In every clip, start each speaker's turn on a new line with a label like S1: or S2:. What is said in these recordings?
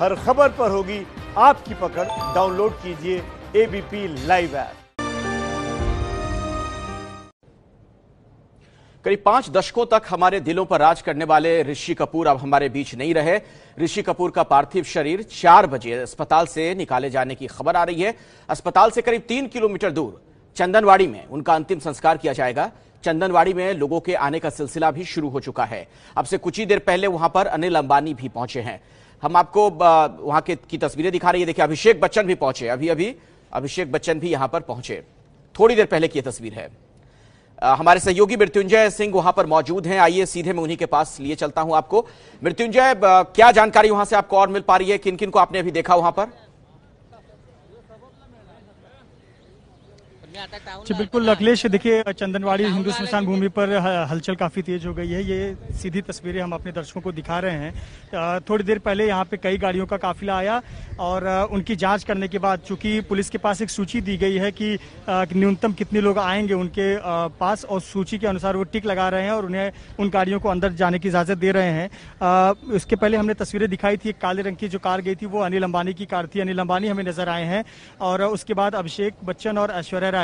S1: हर खबर पर होगी आपकी पकड़ डाउनलोड कीजिए एबीपी लाइव ऐप
S2: करीब पांच दशकों तक हमारे दिलों पर राज करने वाले ऋषि कपूर अब हमारे बीच नहीं रहे ऋषि कपूर का पार्थिव शरीर चार बजे अस्पताल से निकाले जाने की खबर आ रही है अस्पताल से करीब तीन किलोमीटर दूर चंदनवाड़ी में उनका अंतिम संस्कार किया जाएगा चंदनवाड़ी में लोगों के आने का सिलसिला भी शुरू हो चुका है अब से कुछ ही देर पहले वहां पर अनिल अंबानी भी पहुंचे हैं हम आपको वहां के की तस्वीरें दिखा रही है देखिए अभिषेक बच्चन भी पहुंचे अभी अभी अभिषेक बच्चन भी यहां पर पहुंचे थोड़ी देर पहले की तस्वीर है हमारे सहयोगी मृत्युंजय सिंह वहां पर मौजूद हैं आइए सीधे मैं उन्हीं के पास लिए चलता हूं आपको मृत्युंजय क्या जानकारी वहां से आपको और मिल पा रही है किन किन को आपने अभी देखा वहां पर
S1: जी बिल्कुल अखिलेश देखिए चंदनवाड़ी हिंदू स्मशान भूमि पर हलचल काफ़ी तेज हो गई है ये सीधी तस्वीरें हम अपने दर्शकों को दिखा रहे हैं थोड़ी देर पहले यहाँ पे कई गाड़ियों का काफिला आया और उनकी जांच करने के बाद चूंकि पुलिस के पास एक सूची दी गई है कि न्यूनतम कितने लोग आएंगे उनके पास और सूची के अनुसार वो टिक लगा रहे हैं और उन्हें उन गाड़ियों को अंदर जाने की इजाज़त दे रहे हैं उसके पहले हमने तस्वीरें दिखाई थी एक काले रंग की जो कार गई थी वो अनिल अंबानी की कार थी अनिल अंबानी हमें नजर आए हैं और उसके बाद अभिषेक बच्चन और ऐश्वर्या राय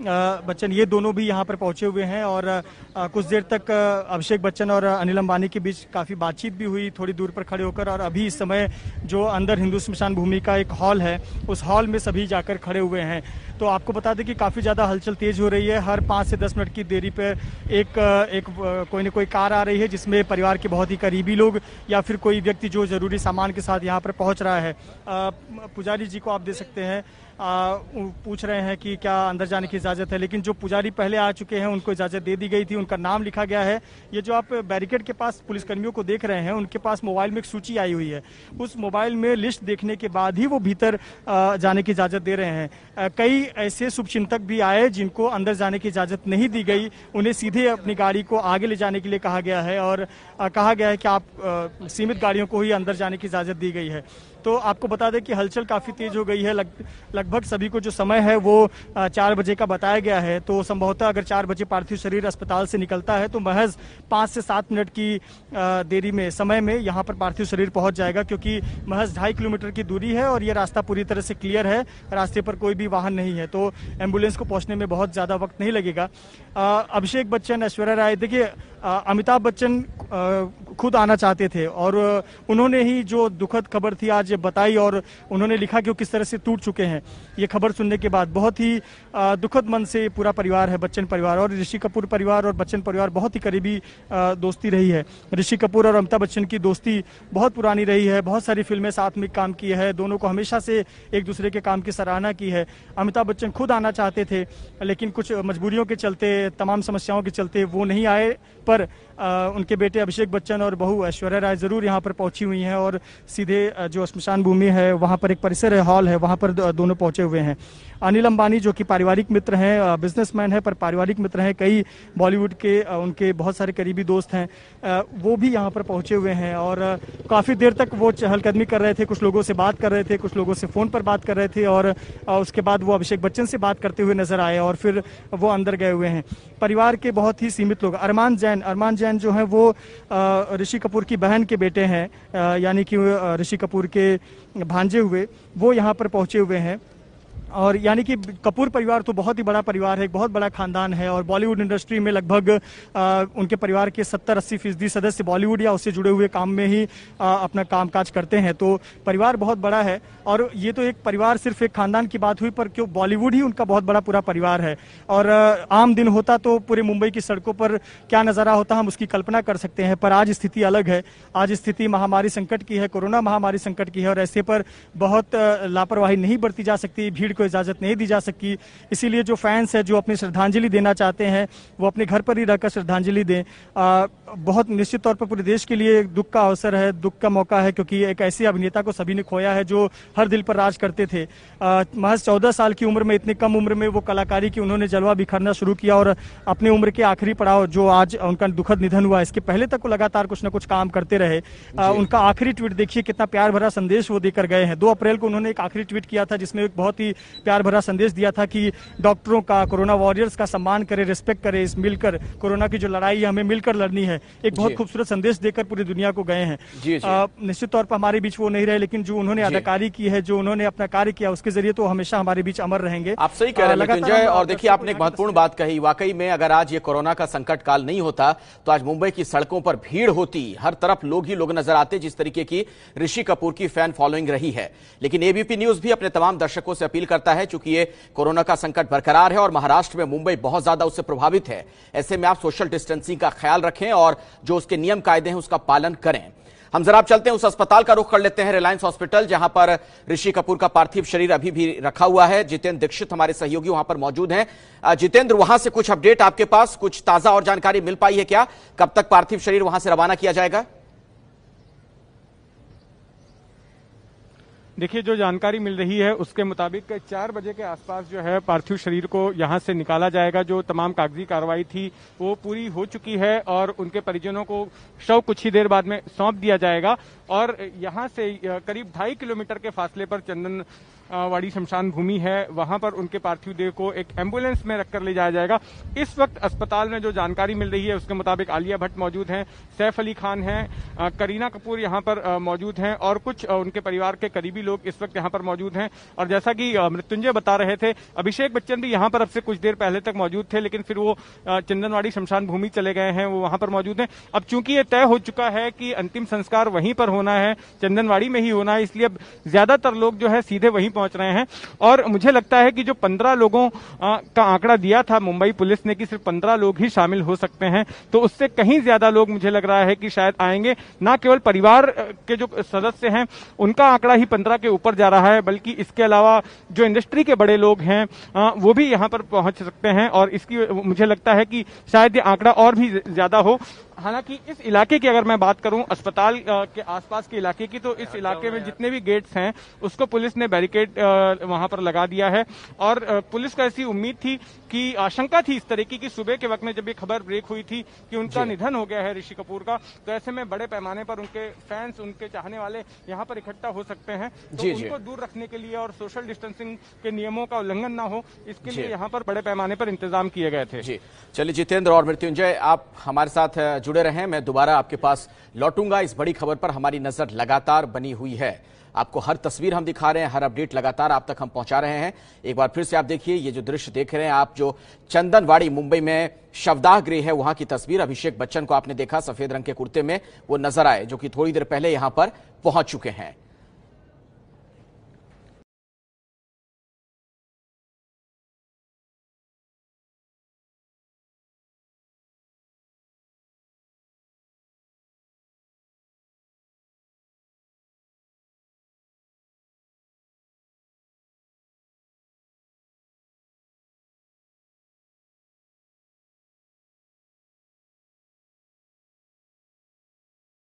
S1: बच्चन ये दोनों भी यहाँ पर पहुंचे हुए हैं और कुछ देर तक अभिषेक बच्चन और अनिल अंबानी के बीच काफ़ी बातचीत भी हुई थोड़ी दूर पर खड़े होकर और अभी इस समय जो अंदर हिंदू स्मशान भूमि का एक हॉल है उस हॉल में सभी जाकर खड़े हुए हैं तो आपको बता दें कि काफ़ी ज़्यादा हलचल तेज़ हो रही है हर पाँच से दस मिनट की देरी पर एक एक कोई ना कोई कार आ रही है जिसमें परिवार के बहुत ही करीबी लोग या फिर कोई व्यक्ति जो ज़रूरी सामान के साथ यहाँ पर पहुँच रहा है पुजारी जी को आप दे सकते हैं पूछ रहे हैं कि क्या अंदर जाने की इजाज़त है लेकिन जो पुजारी पहले आ चुके हैं उनको इजाज़त दे दी गई थी उनका नाम लिखा गया है ये जो आप बैरिकेड के पास पुलिसकर्मियों को देख रहे हैं उनके पास मोबाइल में एक सूची आई हुई है उस मोबाइल में लिस्ट देखने के बाद ही वो भीतर जाने की इजाज़त दे रहे हैं कई ऐसे शुभचिंतक भी आए जिनको अंदर जाने की इजाज़त नहीं दी गई उन्हें सीधे अपनी गाड़ी को आगे ले जाने के लिए कहा गया है और कहा गया है कि आप सीमित गाड़ियों को ही अंदर जाने की इजाज़त दी गई है तो आपको बता दें कि हलचल काफ़ी तेज हो गई है लग लगभग सभी को जो समय है वो चार बजे का बताया गया है तो संभवतः अगर चार बजे पार्थिव शरीर अस्पताल से निकलता है तो महज पाँच से सात मिनट की देरी में समय में यहाँ पर पार्थिव शरीर पहुँच जाएगा क्योंकि महज ढाई किलोमीटर की दूरी है और ये रास्ता पूरी तरह से क्लियर है रास्ते पर कोई भी वाहन नहीं है तो एम्बुलेंस को पहुँचने में बहुत ज़्यादा वक्त नहीं लगेगा अभिषेक बच्चन ऐश्वर्या राय देखिए अमिताभ बच्चन खुद आना चाहते थे और उन्होंने ही जो दुखद खबर थी आज बताई और उन्होंने लिखा कि वो किस तरह से टूट चुके हैं ये खबर सुनने के बाद बहुत ही दुखद मन से पूरा परिवार है बच्चन परिवार और ऋषि कपूर परिवार और बच्चन परिवार बहुत ही करीबी दोस्ती रही है ऋषि कपूर और अमिताभ बच्चन की दोस्ती बहुत पुरानी रही है बहुत सारी फिल्में साथ में काम की है दोनों को हमेशा से एक दूसरे के काम की सराहना की है अमिताभ बच्चन खुद आना चाहते थे लेकिन कुछ मजबूरियों के चलते तमाम समस्याओं के चलते वो नहीं आए पर उनके बेटे अभिषेक बच्चन और बहू ऐश्वर्या राय ज़रूर यहाँ पर पहुँची हुई हैं और सीधे जो स्मशान भूमि है वहाँ पर एक परिसर है हॉल है वहाँ पर दोनों पहुँचे हुए हैं अनिल अंबानी जो कि पारिवारिक मित्र हैं बिजनेसमैन है पर पारिवारिक मित्र हैं कई बॉलीवुड के उनके बहुत सारे करीबी दोस्त हैं वो भी यहाँ पर पहुँचे हुए हैं और काफ़ी देर तक वो चहलकदमी कर रहे थे कुछ लोगों से बात कर रहे थे कुछ लोगों से फ़ोन पर बात कर रहे थे और उसके बाद वो अभिषेक बच्चन से बात करते हुए नजर आए और फिर वो अंदर गए हुए हैं परिवार के बहुत ही सीमित लोग अरमान जैन अरमान जैन जो है वो ऋषि कपूर की बहन के बेटे हैं यानी कि ऋषि कपूर के भांजे हुए वो यहाँ पर पहुँचे हुए हैं और यानी कि कपूर परिवार तो बहुत ही बड़ा परिवार है एक बहुत बड़ा खानदान है और बॉलीवुड इंडस्ट्री में लगभग उनके परिवार के सत्तर अस्सी फीसदी सदस्य बॉलीवुड या उससे जुड़े हुए काम में ही अपना कामकाज करते हैं तो परिवार बहुत बड़ा है और ये तो एक परिवार सिर्फ एक खानदान की बात हुई पर क्यों बॉलीवुड ही उनका बहुत बड़ा पूरा परिवार है और आम दिन होता तो पूरे मुंबई की सड़कों पर क्या नज़ारा होता हम उसकी कल्पना कर सकते हैं पर आज स्थिति अलग है आज स्थिति महामारी संकट की है कोरोना महामारी संकट की है और ऐसे पर बहुत लापरवाही नहीं बरती जा सकती भीड़ को इजाज़त नहीं दी जा सकती इसीलिए जो फैंस है जो अपनी श्रद्धांजलि देना चाहते हैं वो अपने घर पर ही रहकर श्रद्धांजलि दें बहुत निश्चित तौर पर पूरे देश के लिए एक दुख का अवसर है दुख का मौका है क्योंकि एक ऐसे अभिनेता को सभी ने खोया है जो हर दिल पर राज करते थे महज चौदह साल की उम्र में इतनी कम उम्र में वो कलाकारी की उन्होंने जलवा बिखरना शुरू किया और अपनी उम्र के आखिरी पड़ाव जो आज उनका दुखद निधन हुआ इसके पहले तक वो लगातार कुछ ना कुछ काम करते रहे उनका आखिरी ट्वीट देखिए कितना प्यार भरा संदेश वो देकर गए हैं दो अप्रैल को उन्होंने एक आखिरी ट्वीट किया था जिसमें एक बहुत ही प्यार भरा संदेश दिया था कि डॉक्टरों का कोरोना वॉरियर्स का सम्मान करें रिस्पेक्ट करें इस मिलकर कोरोना की जो लड़ाई है हमें मिलकर लड़नी है एक बहुत खूबसूरत संदेश देकर पूरी दुनिया को गए हैं निश्चित तौर पर हमारे बीच वो नहीं रहे लेकिन जो उन्होंने अदाकारी की है जो उन्होंने अपना कार्य किया उसके जरिए तो हमेशा हमारे बीच अमर रहेंगे आप सही कह रहे हैं और
S2: देखिए आपने एक महत्वपूर्ण बात कही वाकई में अगर आज ये कोरोना का संकट काल नहीं होता तो आज मुंबई की सड़कों पर भीड़ होती हर तरफ लोग ही लोग नजर आते जिस तरीके की ऋषि कपूर की फैन फॉलोइंग रही है लेकिन एबीपी न्यूज भी अपने तमाम दर्शकों से अपील करता है चूंकि ये कोरोना का संकट बरकरार है और महाराष्ट्र में मुंबई बहुत ज्यादा उससे प्रभावित है ऐसे में आप सोशल डिस्टेंसिंग का ख्याल रखें और और जो उसके नियम कायदे हैं उसका पालन करें हम जरा चलते हैं उस अस्पताल का रुख कर लेते हैं रिलायंस हॉस्पिटल जहां पर ऋषि कपूर का पार्थिव शरीर अभी भी रखा हुआ है जितेंद्र दीक्षित हमारे सहयोगी वहां पर मौजूद हैं जितेंद्र वहां से कुछ अपडेट आपके पास कुछ ताजा और जानकारी मिल पाई है क्या कब तक पार्थिव शरीर वहां से रवाना किया जाएगा
S3: देखिए जो जानकारी मिल रही है उसके मुताबिक चार बजे के आसपास जो है पार्थिव शरीर को यहाँ से निकाला जाएगा जो तमाम कागजी कार्रवाई थी वो पूरी हो चुकी है और उनके परिजनों को शव कुछ ही देर बाद में सौंप दिया जाएगा और यहाँ से करीब ढाई किलोमीटर के फासले पर चंदन वाड़ी शमशान भूमि है वहां पर उनके पार्थिव देह को एक एम्बुलेंस में रखकर ले जाया जाएगा इस वक्त अस्पताल में जो जानकारी मिल रही है उसके मुताबिक आलिया भट्ट मौजूद हैं सैफ अली खान हैं करीना कपूर यहाँ पर मौजूद हैं और कुछ उनके परिवार के करीबी लोग इस वक्त यहाँ पर मौजूद हैं और जैसा कि मृत्युंजय बता रहे थे अभिषेक बच्चन भी यहाँ पर अब से कुछ देर पहले तक मौजूद थे लेकिन फिर वो चंदनवाड़ी शमशान भूमि चले गए हैं वो वहां पर मौजूद हैं अब चूंकि ये तय हो चुका है कि अंतिम संस्कार वहीं पर होना है चंदनवाड़ी में ही होना है इसलिए अब ज्यादातर लोग जो है सीधे वहीं पहुंच रहे हैं और मुझे लगता है कि जो पंद्रह लोगों का आंकड़ा दिया था मुंबई पुलिस ने कि सिर्फ पंद्रह लोग ही शामिल हो सकते हैं तो उससे कहीं ज्यादा लोग मुझे लग रहा है कि शायद आएंगे ना केवल परिवार के जो सदस्य हैं उनका आंकड़ा ही पंद्रह के ऊपर जा रहा है बल्कि इसके अलावा जो इंडस्ट्री के बड़े लोग हैं वो भी यहाँ पर पहुंच सकते हैं और इसकी मुझे लगता है कि शायद ये आंकड़ा और भी ज्यादा हो हालांकि इस इलाके की अगर मैं बात करूं अस्पताल के आसपास के इलाके की तो इस अच्छा, इलाके में जितने भी गेट्स हैं उसको पुलिस ने बैरिकेड वहां पर लगा दिया है और पुलिस का ऐसी उम्मीद थी कि आशंका थी इस तरीके की सुबह के वक्त में जब ये खबर ब्रेक हुई थी कि उनका निधन हो गया है ऋषि कपूर का तो ऐसे में बड़े पैमाने पर उनके फैंस उनके चाहने वाले यहाँ पर इकट्ठा हो सकते हैं तो उनको दूर रखने के लिए और सोशल डिस्टेंसिंग के नियमों का उल्लंघन न हो इसके लिए यहाँ
S2: पर बड़े पैमाने पर इंतजाम किए गए थे चलिए जितेंद्र और मृत्युंजय आप हमारे साथ जुड़े रहे मैं दोबारा आपके पास लौटूंगा इस बड़ी खबर पर हमारी नजर लगातार बनी हुई है आपको हर तस्वीर हम दिखा रहे हैं हर अपडेट लगातार आप तक हम पहुंचा रहे हैं एक बार फिर से आप देखिए ये जो दृश्य देख रहे हैं आप जो चंदनवाड़ी मुंबई में शवदाह गृह है वहां की तस्वीर अभिषेक बच्चन को आपने देखा सफेद रंग के कुर्ते में वो नजर आए जो कि थोड़ी देर पहले यहां पर पहुंच चुके हैं